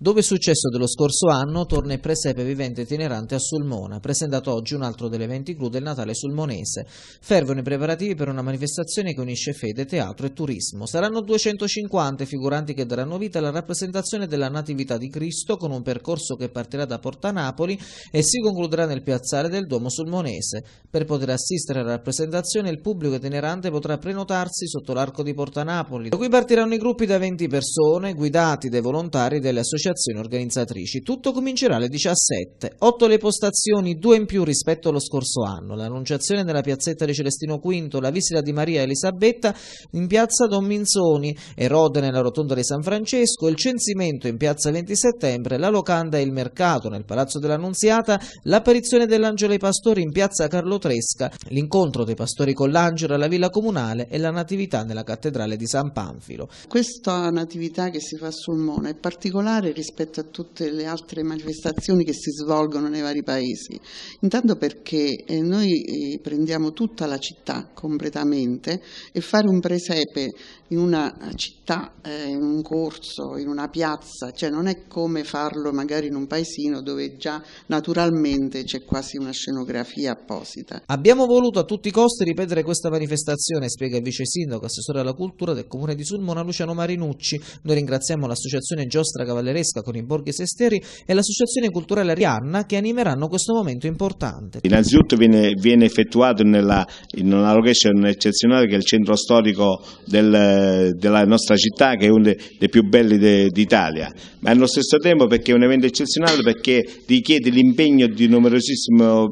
Dove è successo dello scorso anno, torna il presepe vivente itinerante a Sulmona, presentato oggi un altro degli eventi clou del Natale sulmonese. Fervono i preparativi per una manifestazione che unisce fede, teatro e turismo. Saranno 250 figuranti che daranno vita alla rappresentazione della Natività di Cristo con un percorso che partirà da Porta Napoli e si concluderà nel piazzale del Duomo sulmonese. Per poter assistere alla rappresentazione il pubblico itinerante potrà prenotarsi sotto l'arco di Porta Napoli. Da qui partiranno i gruppi da 20 persone, guidati dai volontari delle associazioni associazioni organizzatrici. Tutto comincerà alle 17, Otto le postazioni, due in più rispetto allo scorso anno, l'annunciazione nella piazzetta di Celestino V, la visita di Maria Elisabetta in piazza Don Minzoni, Erode nella rotonda di San Francesco, il censimento in piazza 20 settembre, la locanda e il mercato nel Palazzo dell'Annunziata, l'apparizione dell'Angelo ai Pastori in piazza Carlo Tresca, l'incontro dei pastori con l'Angelo alla Villa Comunale e la Natività nella Cattedrale di San Panfilo. Questa natività che si fa sul Mona è particolare rispetto a tutte le altre manifestazioni che si svolgono nei vari paesi. Intanto perché eh, noi eh, prendiamo tutta la città completamente e fare un presepe in una città, eh, in un corso, in una piazza, cioè non è come farlo magari in un paesino dove già naturalmente c'è quasi una scenografia apposita. Abbiamo voluto a tutti i costi ripetere questa manifestazione, spiega il vice sindaco, assessore alla cultura del comune di Sulmona Luciano Marinucci. Noi ringraziamo l'associazione Giostra Cavalleresca Pesca con i Borghi Sesteri e l'Associazione Culturale Arianna che animeranno questo momento importante. Innanzitutto viene, viene effettuato nella, in una location eccezionale che è il centro storico del, della nostra città che è uno dei, più belli d'Italia, ma allo stesso tempo perché è un evento eccezionale perché richiede l'impegno di eh, numerosissime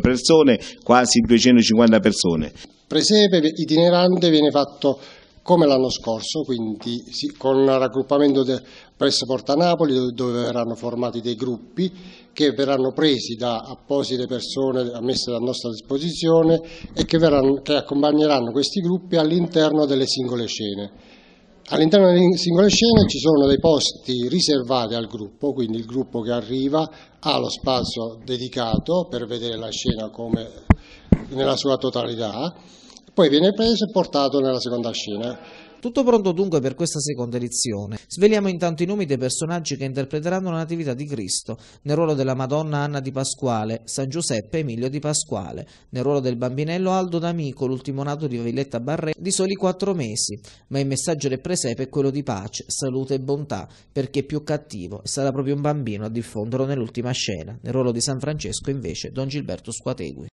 persone, quasi 250 persone. Presepe itinerante viene fatto come l'anno scorso, quindi con un raggruppamento presso Porta Napoli dove verranno formati dei gruppi che verranno presi da apposite persone messe a nostra disposizione e che, verranno, che accompagneranno questi gruppi all'interno delle singole scene. All'interno delle singole scene ci sono dei posti riservati al gruppo, quindi il gruppo che arriva ha lo spazio dedicato per vedere la scena come nella sua totalità poi viene preso e portato nella seconda scena. Tutto pronto dunque per questa seconda edizione. Sveliamo intanto i nomi dei personaggi che interpreteranno la Natività di Cristo, nel ruolo della Madonna Anna di Pasquale, San Giuseppe Emilio di Pasquale, nel ruolo del bambinello Aldo D'Amico, l'ultimo nato di Villetta Barré, di soli quattro mesi. Ma il messaggio del presepe è quello di pace, salute e bontà, perché è più cattivo e sarà proprio un bambino a diffonderlo nell'ultima scena. Nel ruolo di San Francesco invece Don Gilberto Squategui.